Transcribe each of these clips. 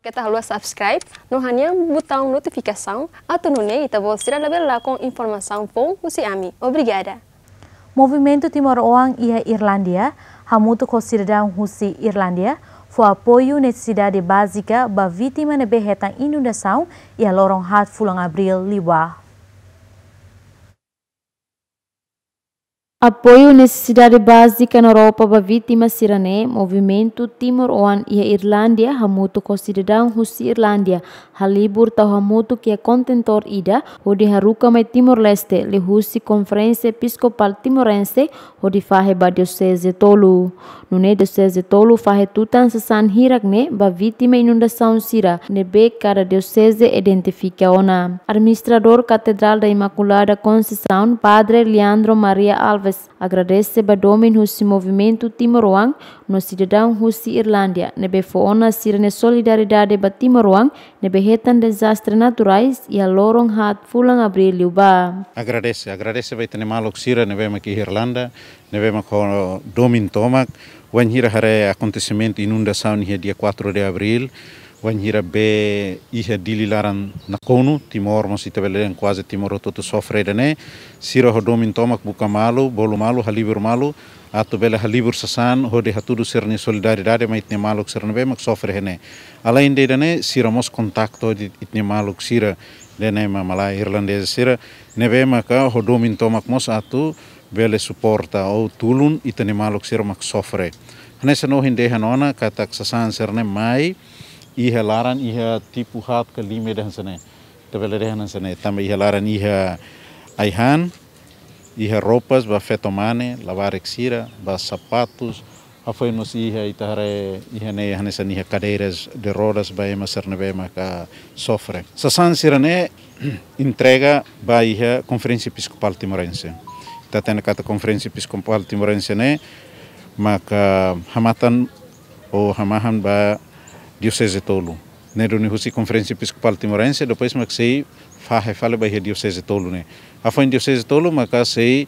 Kita harus subscribe no hanya botão notificação, atonune e você lá com informação pun usi ami. Obrigada. Movimento Timor Oang Irlandia, Irlândia, hamuto consideram husi Irlandia, fu apoio necessidade básica ba vítima de berretan inundação e lorong hat fulang abril liwa. Apoio necessidade básica na Europa para vítimas sirané, movimento Timor-Oan e a Irlândia, hamuto ko cidadão husi Irlândia, halibur tau hamuto que é contentor ida, de haruka mai é Timor-Leste, le husi Conferência Episcopal Timorense, hodi fahe ba diocese tolu. Nune diocese tolu fahe tutan sasan hirakne ba vítima inundação sira, nebe cada diocese identifica ona. Administrador Catedral da Imaculada Conceição, Padre Leandro Maria Alves aves, agradece badomin husi movimento Timoroang no cidadão husi Irlândia, nebe foona sirne solidariedade ba Timoroang, nebe hetan desastre naturais ya lorong hat fulang abril liuba. Agradece, agradece ba itane malok sira nebe maki Irlanda, nebe mako domin tomak, wan hira hare acontecimento inundação dia 4 de abril, wanhira be iha dili laran nakonu timor mo sitebelen quase timor toto sofredane sira hodomin tomak buka malu bolu malu halibur malu atu bela halibur sasan hode hatudu serni solidariedade ma itne maluk serni be mak sofre hene ala inde dane sira mos kontakto itne maluk sira dene ma malai irlandesa sira nebe maka hodomin tomak mos atu bele suporta ou tulun itni maluk sira mak sofre hane sano hinde hanona katak sasan serne mai ia laran ia tipu hat ke lima dah sana Tapi le dah sana tambah ia laran ia aihan ia ropas ba fetomane lavar exira ba Apa yang mesti ia itare ia ne ia sana ia kaderes de rodas ba ema sernebema ka sofre sasan sirane entrega ba ia konferensi episkopal timorense ta tena kata konferensi episkopal timorense ne maka hamatan Oh, hamahan ba Diocese Tolu. Nero ni husi Conferência Episcopal Timorense, depois mas sei fahe fale a Diocese Tolu né. Afan Diocese Tolu maka sei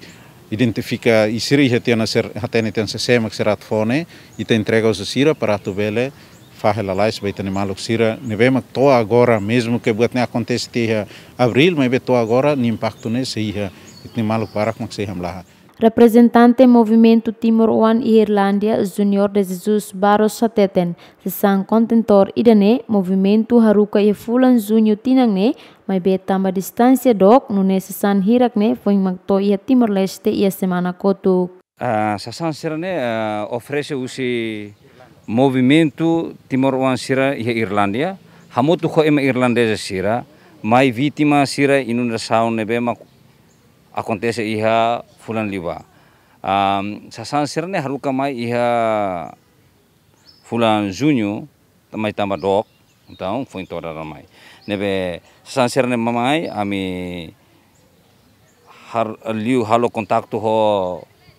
identifica e siri hetiana ser hatene ten se sema mas será fone e te entrega os sira para tu vele lá la vai bai tene maluk sira mas to agora mesmo que buat ne acontece abril mas be to agora ni impacto se sei ha itne maluk para com sei hamlaha. Representante Movimento Timor-One Irlandia Junior de Jesus Barros Sateten, sesang kontentor idane Movimento Haruka e Fulan Junho tinangne mai be tamba distancia dok nune sesan hirak ne foing magto ia Timor-Leste ia semana kotuk. Uh, ah, sasan sirane uh, ah, ofrece usi Movimento Timor-One sira ia Irlandia, hamutu ko ema irlandesa sira, mai vítima sira inunda saun nebe ma acontece iha fulan liba um, sasan sirne haruka mai iha fulan junyu mai tamba dok tau? foi toda mai nebe sasan sirne mamai ami har liu halo contacto ho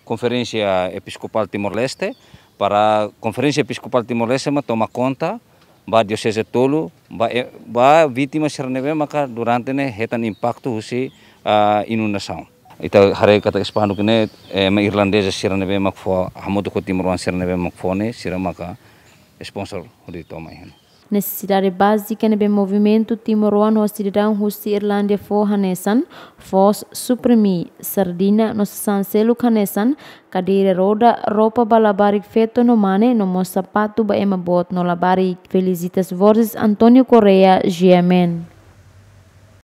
conferência episcopal timor leste para konferensia Episkopal episcopal timor leste ma toma konta, ba diocese tolu ba e, ba vítima sirnebe maka durante ne hetan impacto husi uh, inundação ita hare kata Spanish ne eh, me Irlandesa sira nebe makfo hamoto ko Timorwan sira nebe makfo ne sira maka sponsor hodi toma hen necessidade básica be movimento Timor Timorwan dan hosti Irlande fo hanesan fos suprimi sardina no sanselu hanesan kadire roda ropa balabari feto no mane no mo sapato ba ema bot no labari felicitas vozes Antonio Correa Giamen